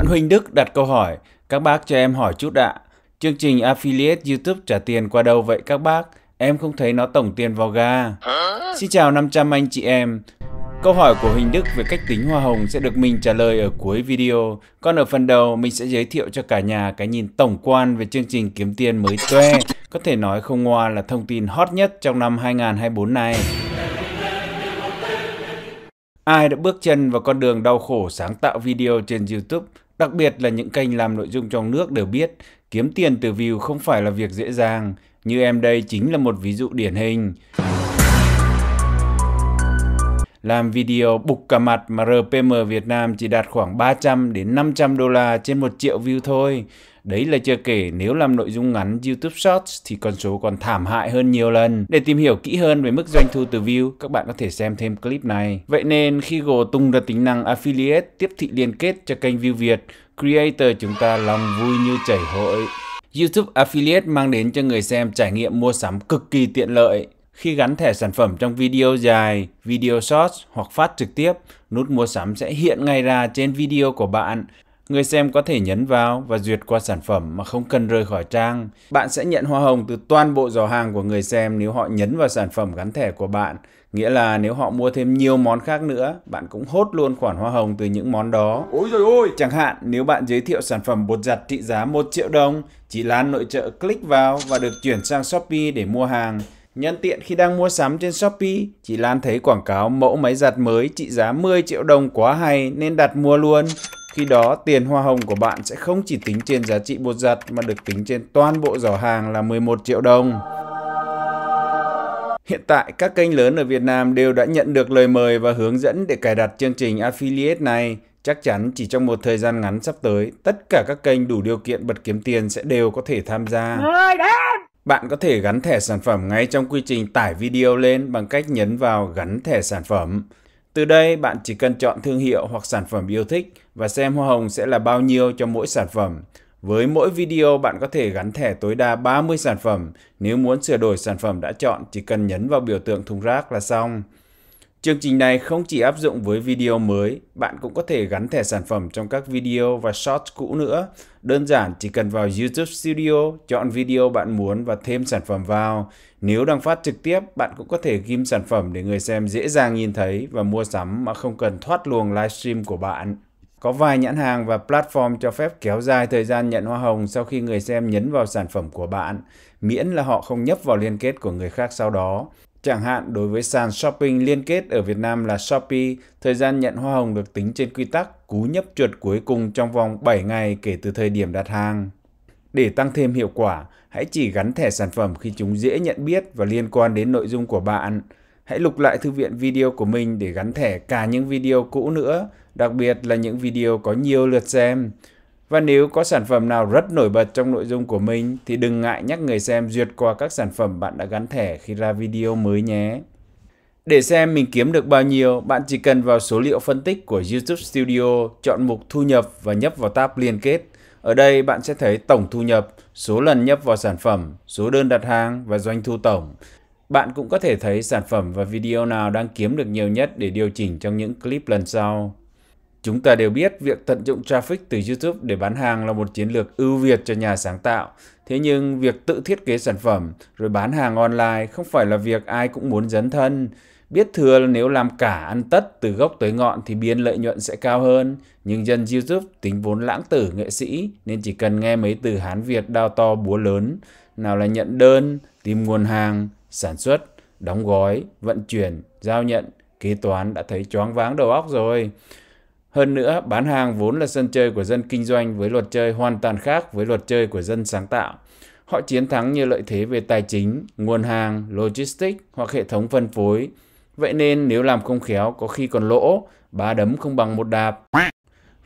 Bạn Huỳnh Đức đặt câu hỏi, các bác cho em hỏi chút đã. Chương trình affiliate YouTube trả tiền qua đâu vậy các bác? Em không thấy nó tổng tiền vào ga. Hả? Xin chào 500 anh chị em. Câu hỏi của Huỳnh Đức về cách tính hoa hồng sẽ được mình trả lời ở cuối video. Còn ở phần đầu, mình sẽ giới thiệu cho cả nhà cái nhìn tổng quan về chương trình kiếm tiền mới toe. Có thể nói không ngoa là thông tin hot nhất trong năm 2024 này. Ai đã bước chân vào con đường đau khổ sáng tạo video trên YouTube Đặc biệt là những kênh làm nội dung trong nước đều biết kiếm tiền từ view không phải là việc dễ dàng, như em đây chính là một ví dụ điển hình làm video bục cả mặt mà RPM Việt Nam chỉ đạt khoảng 300 đến 500 đô la trên 1 triệu view thôi. Đấy là chưa kể nếu làm nội dung ngắn YouTube Shorts thì con số còn thảm hại hơn nhiều lần. Để tìm hiểu kỹ hơn về mức doanh thu từ view, các bạn có thể xem thêm clip này. Vậy nên khi Google tung ra tính năng Affiliate tiếp thị liên kết cho kênh view Việt, creator chúng ta lòng vui như chảy hội. YouTube Affiliate mang đến cho người xem trải nghiệm mua sắm cực kỳ tiện lợi. Khi gắn thẻ sản phẩm trong video dài, video short hoặc phát trực tiếp, nút mua sắm sẽ hiện ngay ra trên video của bạn. Người xem có thể nhấn vào và duyệt qua sản phẩm mà không cần rời khỏi trang. Bạn sẽ nhận hoa hồng từ toàn bộ giỏ hàng của người xem nếu họ nhấn vào sản phẩm gắn thẻ của bạn. Nghĩa là nếu họ mua thêm nhiều món khác nữa, bạn cũng hốt luôn khoản hoa hồng từ những món đó. Ôi trời ơi! Chẳng hạn nếu bạn giới thiệu sản phẩm bột giặt trị giá 1 triệu đồng, chỉ Lan nội trợ click vào và được chuyển sang Shopee để mua hàng Nhân tiện khi đang mua sắm trên Shopee, chị Lan thấy quảng cáo mẫu máy giặt mới trị giá 10 triệu đồng quá hay nên đặt mua luôn. Khi đó, tiền hoa hồng của bạn sẽ không chỉ tính trên giá trị bột giặt mà được tính trên toàn bộ giỏ hàng là 11 triệu đồng. Hiện tại, các kênh lớn ở Việt Nam đều đã nhận được lời mời và hướng dẫn để cài đặt chương trình affiliate này. Chắc chắn chỉ trong một thời gian ngắn sắp tới, tất cả các kênh đủ điều kiện bật kiếm tiền sẽ đều có thể tham gia. Mời đến! Bạn có thể gắn thẻ sản phẩm ngay trong quy trình tải video lên bằng cách nhấn vào gắn thẻ sản phẩm. Từ đây, bạn chỉ cần chọn thương hiệu hoặc sản phẩm yêu thích và xem hoa hồng sẽ là bao nhiêu cho mỗi sản phẩm. Với mỗi video, bạn có thể gắn thẻ tối đa 30 sản phẩm. Nếu muốn sửa đổi sản phẩm đã chọn, chỉ cần nhấn vào biểu tượng thùng rác là xong. Chương trình này không chỉ áp dụng với video mới, bạn cũng có thể gắn thẻ sản phẩm trong các video và short cũ nữa. Đơn giản chỉ cần vào YouTube Studio, chọn video bạn muốn và thêm sản phẩm vào. Nếu đang phát trực tiếp, bạn cũng có thể ghim sản phẩm để người xem dễ dàng nhìn thấy và mua sắm mà không cần thoát luồng livestream của bạn. Có vài nhãn hàng và platform cho phép kéo dài thời gian nhận hoa hồng sau khi người xem nhấn vào sản phẩm của bạn, miễn là họ không nhấp vào liên kết của người khác sau đó. Chẳng hạn đối với sàn shopping liên kết ở Việt Nam là Shopee, thời gian nhận hoa hồng được tính trên quy tắc cú nhấp chuột cuối cùng trong vòng 7 ngày kể từ thời điểm đặt hàng. Để tăng thêm hiệu quả, hãy chỉ gắn thẻ sản phẩm khi chúng dễ nhận biết và liên quan đến nội dung của bạn. Hãy lục lại thư viện video của mình để gắn thẻ cả những video cũ nữa, đặc biệt là những video có nhiều lượt xem. Và nếu có sản phẩm nào rất nổi bật trong nội dung của mình thì đừng ngại nhắc người xem duyệt qua các sản phẩm bạn đã gắn thẻ khi ra video mới nhé. Để xem mình kiếm được bao nhiêu, bạn chỉ cần vào số liệu phân tích của YouTube Studio, chọn mục thu nhập và nhấp vào tab liên kết. Ở đây bạn sẽ thấy tổng thu nhập, số lần nhấp vào sản phẩm, số đơn đặt hàng và doanh thu tổng. Bạn cũng có thể thấy sản phẩm và video nào đang kiếm được nhiều nhất để điều chỉnh trong những clip lần sau. Chúng ta đều biết việc tận dụng traffic từ YouTube để bán hàng là một chiến lược ưu việt cho nhà sáng tạo. Thế nhưng việc tự thiết kế sản phẩm rồi bán hàng online không phải là việc ai cũng muốn dấn thân. Biết thừa là nếu làm cả ăn tất từ gốc tới ngọn thì biên lợi nhuận sẽ cao hơn. Nhưng dân YouTube tính vốn lãng tử nghệ sĩ nên chỉ cần nghe mấy từ Hán Việt đao to búa lớn. Nào là nhận đơn, tìm nguồn hàng, sản xuất, đóng gói, vận chuyển, giao nhận, kế toán đã thấy choáng váng đầu óc rồi. Hơn nữa, bán hàng vốn là sân chơi của dân kinh doanh với luật chơi hoàn toàn khác với luật chơi của dân sáng tạo. Họ chiến thắng như lợi thế về tài chính, nguồn hàng, logistics hoặc hệ thống phân phối. Vậy nên nếu làm không khéo có khi còn lỗ, ba đấm không bằng một đạp.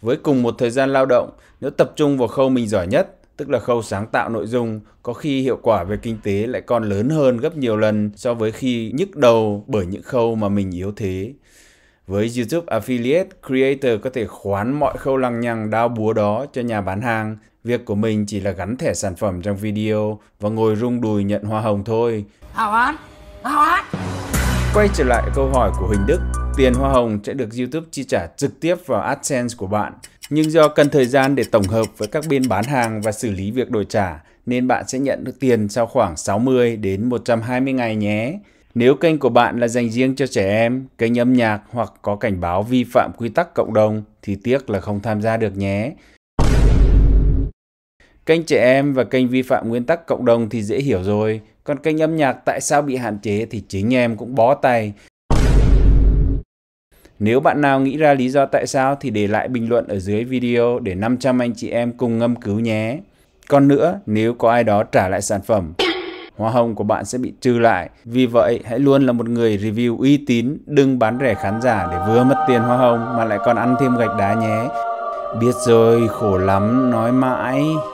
Với cùng một thời gian lao động, nếu tập trung vào khâu mình giỏi nhất, tức là khâu sáng tạo nội dung, có khi hiệu quả về kinh tế lại còn lớn hơn gấp nhiều lần so với khi nhức đầu bởi những khâu mà mình yếu thế. Với YouTube Affiliate, creator có thể khoán mọi khâu lằng nhằng đao búa đó cho nhà bán hàng. Việc của mình chỉ là gắn thẻ sản phẩm trong video và ngồi rung đùi nhận hoa hồng thôi. Hảo án! Hảo án! Quay trở lại câu hỏi của Huỳnh Đức, tiền hoa hồng sẽ được YouTube chi trả trực tiếp vào AdSense của bạn. Nhưng do cần thời gian để tổng hợp với các bên bán hàng và xử lý việc đổi trả, nên bạn sẽ nhận được tiền sau khoảng 60 đến 120 ngày nhé. Nếu kênh của bạn là dành riêng cho trẻ em, kênh âm nhạc hoặc có cảnh báo vi phạm quy tắc cộng đồng thì tiếc là không tham gia được nhé. Kênh trẻ em và kênh vi phạm nguyên tắc cộng đồng thì dễ hiểu rồi, còn kênh âm nhạc tại sao bị hạn chế thì chính em cũng bó tay. Nếu bạn nào nghĩ ra lý do tại sao thì để lại bình luận ở dưới video để 500 anh chị em cùng ngâm cứu nhé. Còn nữa, nếu có ai đó trả lại sản phẩm hoa hồng của bạn sẽ bị trừ lại. Vì vậy, hãy luôn là một người review uy tín, đừng bán rẻ khán giả để vừa mất tiền hoa hồng mà lại còn ăn thêm gạch đá nhé. Biết rồi, khổ lắm, nói mãi.